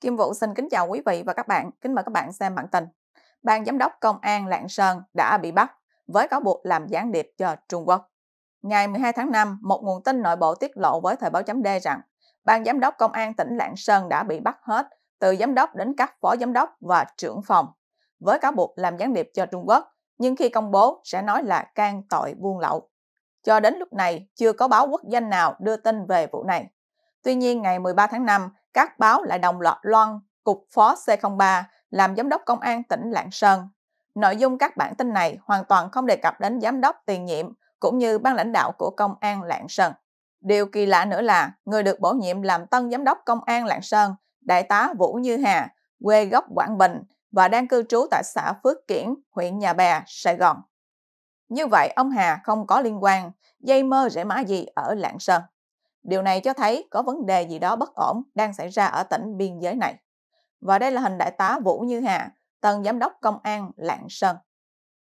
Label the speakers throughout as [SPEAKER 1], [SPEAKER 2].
[SPEAKER 1] Kim Vũ xin kính chào quý vị và các bạn. Kính mời các bạn xem bản tin. Ban giám đốc công an Lạng Sơn đã bị bắt với cáo buộc làm gián điệp cho Trung Quốc. Ngày 12 tháng 5, một nguồn tin nội bộ tiết lộ với thời báo chấm D rằng Ban giám đốc công an tỉnh Lạng Sơn đã bị bắt hết từ giám đốc đến các phó giám đốc và trưởng phòng với cáo buộc làm gián điệp cho Trung Quốc nhưng khi công bố sẽ nói là can tội buôn lậu. Cho đến lúc này, chưa có báo quốc danh nào đưa tin về vụ này. Tuy nhiên, ngày 13 tháng 5, các báo lại đồng loạt loan cục phó C03 làm giám đốc công an tỉnh Lạng Sơn. Nội dung các bản tin này hoàn toàn không đề cập đến giám đốc tiền nhiệm cũng như ban lãnh đạo của công an Lạng Sơn. Điều kỳ lạ nữa là người được bổ nhiệm làm tân giám đốc công an Lạng Sơn, đại tá Vũ Như Hà, quê gốc Quảng Bình và đang cư trú tại xã Phước Kiển, huyện Nhà Bè, Sài Gòn. Như vậy ông Hà không có liên quan, dây mơ rễ má gì ở Lạng Sơn. Điều này cho thấy có vấn đề gì đó bất ổn đang xảy ra ở tỉnh biên giới này. Và đây là hình đại tá Vũ Như Hà, tân giám đốc công an Lạng Sơn.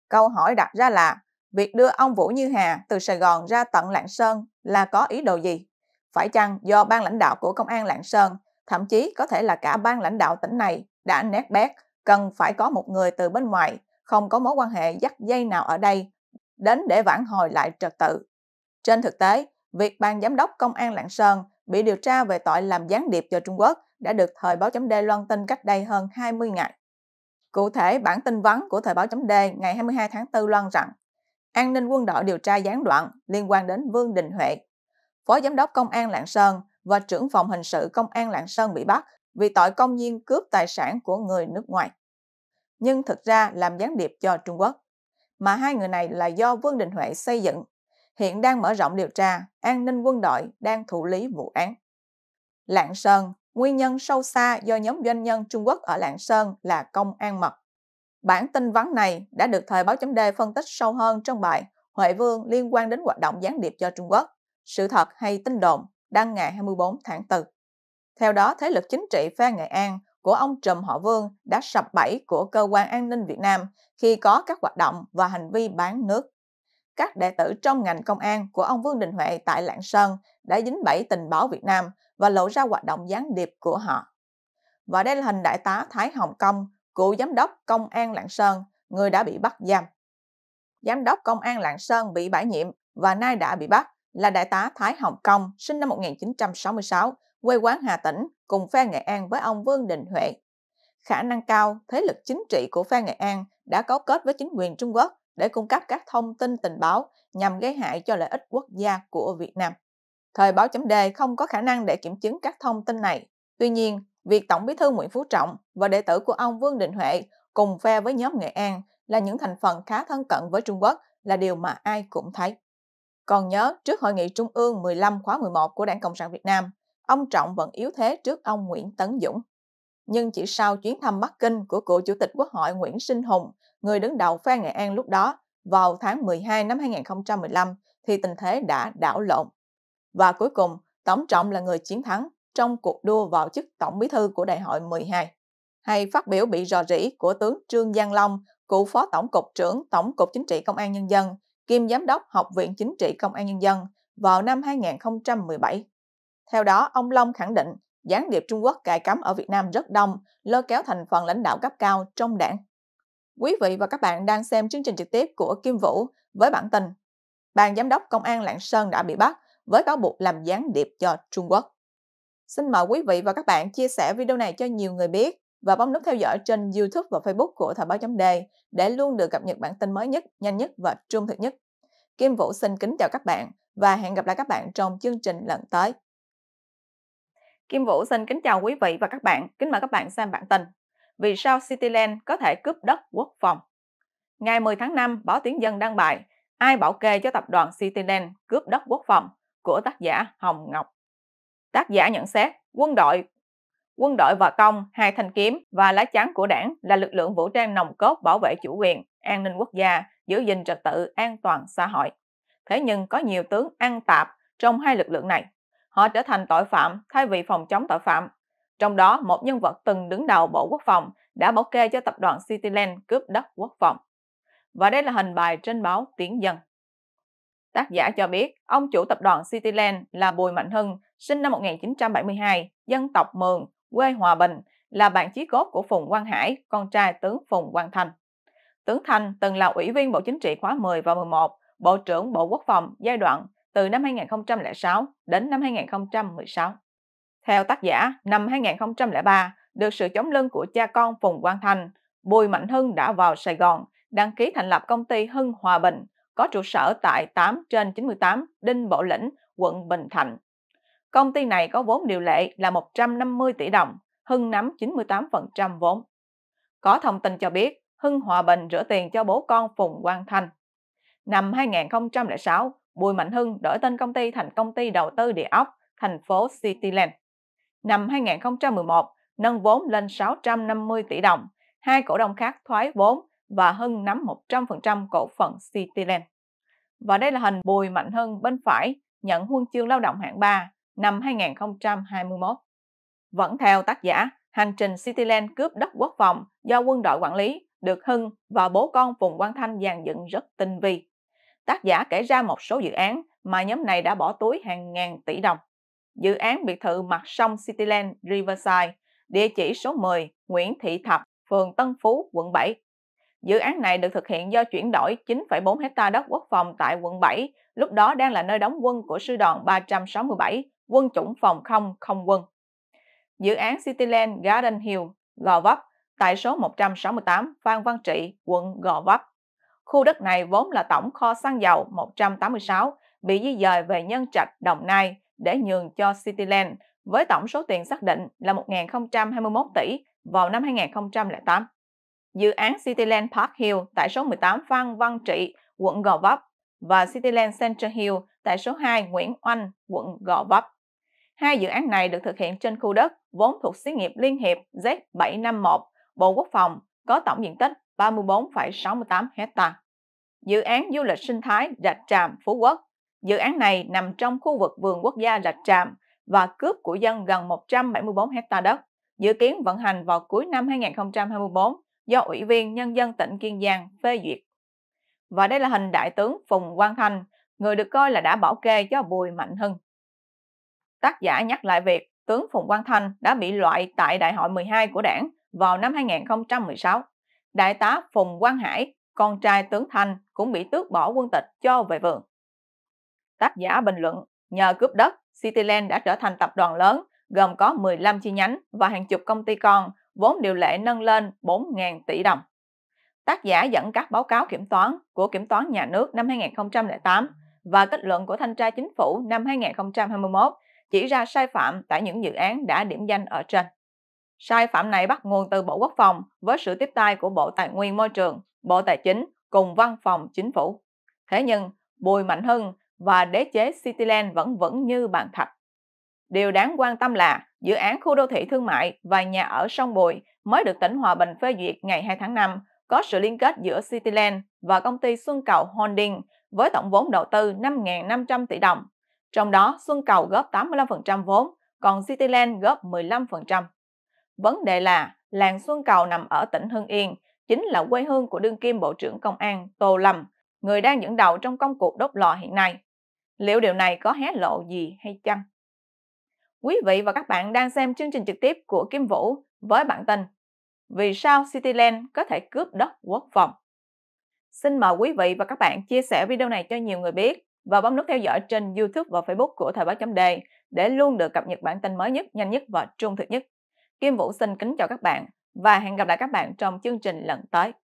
[SPEAKER 1] Câu hỏi đặt ra là, việc đưa ông Vũ Như Hà từ Sài Gòn ra tận Lạng Sơn là có ý đồ gì? Phải chăng do ban lãnh đạo của công an Lạng Sơn, thậm chí có thể là cả ban lãnh đạo tỉnh này đã nét bét, cần phải có một người từ bên ngoài, không có mối quan hệ dắt dây nào ở đây, đến để vãn hồi lại trật tự. Trên thực tế, Việc ban giám đốc công an Lạng Sơn bị điều tra về tội làm gián điệp cho Trung Quốc đã được Thời báo chấm D loan tin cách đây hơn 20 ngày. Cụ thể, bản tin vắn của Thời báo chấm D ngày 22 tháng 4 loan rằng an ninh quân đội điều tra gián đoạn liên quan đến Vương Đình Huệ. Phó Giám đốc Công an Lạng Sơn và trưởng phòng hình sự Công an Lạng Sơn bị bắt vì tội công nhiên cướp tài sản của người nước ngoài. Nhưng thực ra làm gián điệp cho Trung Quốc. Mà hai người này là do Vương Đình Huệ xây dựng hiện đang mở rộng điều tra, an ninh quân đội đang thụ lý vụ án. Lạng Sơn, nguyên nhân sâu xa do nhóm doanh nhân Trung Quốc ở Lạng Sơn là công an mật. Bản tin vắn này đã được Thời báo chấm D phân tích sâu hơn trong bài Huệ Vương liên quan đến hoạt động gián điệp cho Trung Quốc, sự thật hay tin đồn, đăng ngày 24 tháng 4. Theo đó, thế lực chính trị phe Nghệ An của ông Trùm Họ Vương đã sập bẫy của cơ quan an ninh Việt Nam khi có các hoạt động và hành vi bán nước các đệ tử trong ngành công an của ông Vương Đình Huệ tại Lạng Sơn đã dính bẫy tình báo Việt Nam và lộ ra hoạt động gián điệp của họ. Và đây là hình đại tá Thái Hồng Công, cựu giám đốc công an Lạng Sơn, người đã bị bắt giam. Giám đốc công an Lạng Sơn bị bãi nhiệm và nay đã bị bắt là đại tá Thái Hồng Công, sinh năm 1966, quê quán Hà Tĩnh, cùng phe Nghệ An với ông Vương Đình Huệ. Khả năng cao, thế lực chính trị của phe Nghệ An đã cấu kết với chính quyền Trung Quốc để cung cấp các thông tin tình báo nhằm gây hại cho lợi ích quốc gia của Việt Nam. Thời báo chấm đề không có khả năng để kiểm chứng các thông tin này. Tuy nhiên, việc Tổng bí thư Nguyễn Phú Trọng và đệ tử của ông Vương Đình Huệ cùng phe với nhóm Nghệ An là những thành phần khá thân cận với Trung Quốc là điều mà ai cũng thấy. Còn nhớ, trước Hội nghị Trung ương 15 khóa 11 của Đảng Cộng sản Việt Nam, ông Trọng vẫn yếu thế trước ông Nguyễn Tấn Dũng. Nhưng chỉ sau chuyến thăm Bắc Kinh của cựu Chủ tịch Quốc hội Nguyễn Sinh Hùng người đứng đầu phe Nghệ An lúc đó, vào tháng 12 năm 2015 thì tình thế đã đảo lộn. Và cuối cùng, Tổng Trọng là người chiến thắng trong cuộc đua vào chức Tổng Bí thư của Đại hội 12. Hay phát biểu bị rò rỉ của tướng Trương Giang Long, cựu Phó Tổng cục trưởng Tổng cục Chính trị Công an Nhân dân, kiêm Giám đốc Học viện Chính trị Công an Nhân dân vào năm 2017. Theo đó, ông Long khẳng định gián điệp Trung Quốc cài cắm ở Việt Nam rất đông, lôi kéo thành phần lãnh đạo cấp cao trong đảng Quý vị và các bạn đang xem chương trình trực tiếp của Kim Vũ với bản tin Ban giám đốc công an Lạng Sơn đã bị bắt với cáo buộc làm gián điệp cho Trung Quốc. Xin mời quý vị và các bạn chia sẻ video này cho nhiều người biết và bấm nút theo dõi trên YouTube và Facebook của Thời báo chấm đề để luôn được cập nhật bản tin mới nhất, nhanh nhất và trung thực nhất. Kim Vũ xin kính chào các bạn và hẹn gặp lại các bạn trong chương trình lần tới. Kim Vũ xin kính chào quý vị và các bạn. Kính mời các bạn xem bản tin vì sao Cityland có thể cướp đất quốc phòng. Ngày 10 tháng 5, báo Tiếng Dân đăng bài Ai bảo kê cho tập đoàn Cityland cướp đất quốc phòng của tác giả Hồng Ngọc. Tác giả nhận xét quân đội quân đội và công, hai thanh kiếm và lá chắn của đảng là lực lượng vũ trang nòng cốt bảo vệ chủ quyền, an ninh quốc gia, giữ gìn trật tự an toàn xã hội. Thế nhưng có nhiều tướng ăn tạp trong hai lực lượng này. Họ trở thành tội phạm thay vì phòng chống tội phạm trong đó, một nhân vật từng đứng đầu Bộ Quốc phòng đã bảo kê cho tập đoàn Cityland cướp đất quốc phòng. Và đây là hình bài trên báo Tiếng Dân. Tác giả cho biết, ông chủ tập đoàn Cityland là Bùi Mạnh Hưng, sinh năm 1972, dân tộc Mường, quê Hòa Bình, là bạn chí cốt của Phùng Quang Hải, con trai tướng Phùng Quang Thanh. Tướng Thanh từng là Ủy viên Bộ Chính trị khóa 10 và 11, Bộ trưởng Bộ Quốc phòng giai đoạn từ năm 2006 đến năm 2016. Theo tác giả, năm 2003, được sự chống lưng của cha con Phùng Quang Thành, Bùi Mạnh Hưng đã vào Sài Gòn, đăng ký thành lập công ty Hưng Hòa Bình, có trụ sở tại 8 trên 98 Đinh Bộ Lĩnh, quận Bình Thạnh. Công ty này có vốn điều lệ là 150 tỷ đồng, Hưng nắm 98% vốn. Có thông tin cho biết, Hưng Hòa Bình rửa tiền cho bố con Phùng Quang Thành. Năm 2006, Bùi Mạnh Hưng đổi tên công ty thành công ty đầu tư địa ốc thành phố Cityland năm 2011 nâng vốn lên 650 tỷ đồng, hai cổ đông khác thoái vốn và Hưng nắm 100% cổ phần Cityland. Và đây là hình Bùi Mạnh Hưng bên phải nhận huân chương lao động hạng 3 năm 2021. Vẫn theo tác giả, hành trình Cityland cướp đất quốc phòng do quân đội quản lý được Hưng và bố con Phùng Quang Thanh dàn dựng rất tinh vi. Tác giả kể ra một số dự án mà nhóm này đã bỏ túi hàng ngàn tỷ đồng dự án biệt thự mặt sông Cityland Riverside, địa chỉ số 10 Nguyễn Thị Thập, phường Tân Phú, quận 7. Dự án này được thực hiện do chuyển đổi 9,4 hecta đất quốc phòng tại quận 7, lúc đó đang là nơi đóng quân của sư đoàn 367, quân chủng phòng không không quân. Dự án Cityland Garden Hill, Gò Vấp, tại số 168 Phan Văn Trị, quận Gò Vấp. Khu đất này vốn là tổng kho xăng dầu 186, bị di dời về Nhân Trạch, Đồng Nai để nhường cho Cityland với tổng số tiền xác định là 1.021 tỷ vào năm 2008. Dự án Cityland Park Hill tại số 18 Phan Văn Trị, quận Gò Vấp và Cityland Central Hill tại số 2 Nguyễn Oanh, quận Gò Vấp. Hai dự án này được thực hiện trên khu đất vốn thuộc xí nghiệp Liên hiệp Z751, Bộ Quốc phòng, có tổng diện tích 34,68 hectare. Dự án du lịch sinh thái Rạch Tràm Phú Quốc Dự án này nằm trong khu vực vườn quốc gia Rạch tràm và cướp của dân gần 174 hecta đất, dự kiến vận hành vào cuối năm 2024 do Ủy viên Nhân dân tỉnh Kiên Giang phê duyệt. Và đây là hình Đại tướng Phùng Quang Thanh, người được coi là đã bảo kê cho Bùi Mạnh Hưng. Tác giả nhắc lại việc tướng Phùng Quang Thanh đã bị loại tại Đại hội 12 của đảng vào năm 2016. Đại tá Phùng Quang Hải, con trai tướng Thanh cũng bị tước bỏ quân tịch cho về vườn. Tác giả bình luận, nhờ cướp đất, Cityland đã trở thành tập đoàn lớn, gồm có 15 chi nhánh và hàng chục công ty con, vốn điều lệ nâng lên 4.000 tỷ đồng. Tác giả dẫn các báo cáo kiểm toán của Kiểm toán Nhà nước năm 2008 và kết luận của Thanh tra Chính phủ năm 2021 chỉ ra sai phạm tại những dự án đã điểm danh ở trên. Sai phạm này bắt nguồn từ Bộ Quốc phòng với sự tiếp tay của Bộ Tài nguyên Môi trường, Bộ Tài chính cùng Văn phòng Chính phủ. Thế nhưng, Bùi Mạnh Hưng và đế chế Cityland vẫn vững như bàn thạch. Điều đáng quan tâm là dự án khu đô thị thương mại và nhà ở sông Bùi mới được tỉnh Hòa Bình phê duyệt ngày 2 tháng 5 có sự liên kết giữa Cityland và công ty Xuân Cầu Holding với tổng vốn đầu tư 5.500 tỷ đồng. Trong đó, Xuân Cầu góp 85% vốn, còn Cityland góp 15%. Vấn đề là làng Xuân Cầu nằm ở tỉnh Hưng Yên, chính là quê hương của đương kim Bộ trưởng Công an Tô Lâm, người đang dẫn đầu trong công cuộc đốt lò hiện nay. Liệu điều này có hé lộ gì hay chăng? Quý vị và các bạn đang xem chương trình trực tiếp của Kim Vũ với bản tin Vì sao Cityland có thể cướp đất quốc phòng? Xin mời quý vị và các bạn chia sẻ video này cho nhiều người biết và bấm nút theo dõi trên YouTube và Facebook của Thời báo chấm đề để luôn được cập nhật bản tin mới nhất, nhanh nhất và trung thực nhất. Kim Vũ xin kính chào các bạn và hẹn gặp lại các bạn trong chương trình lần tới.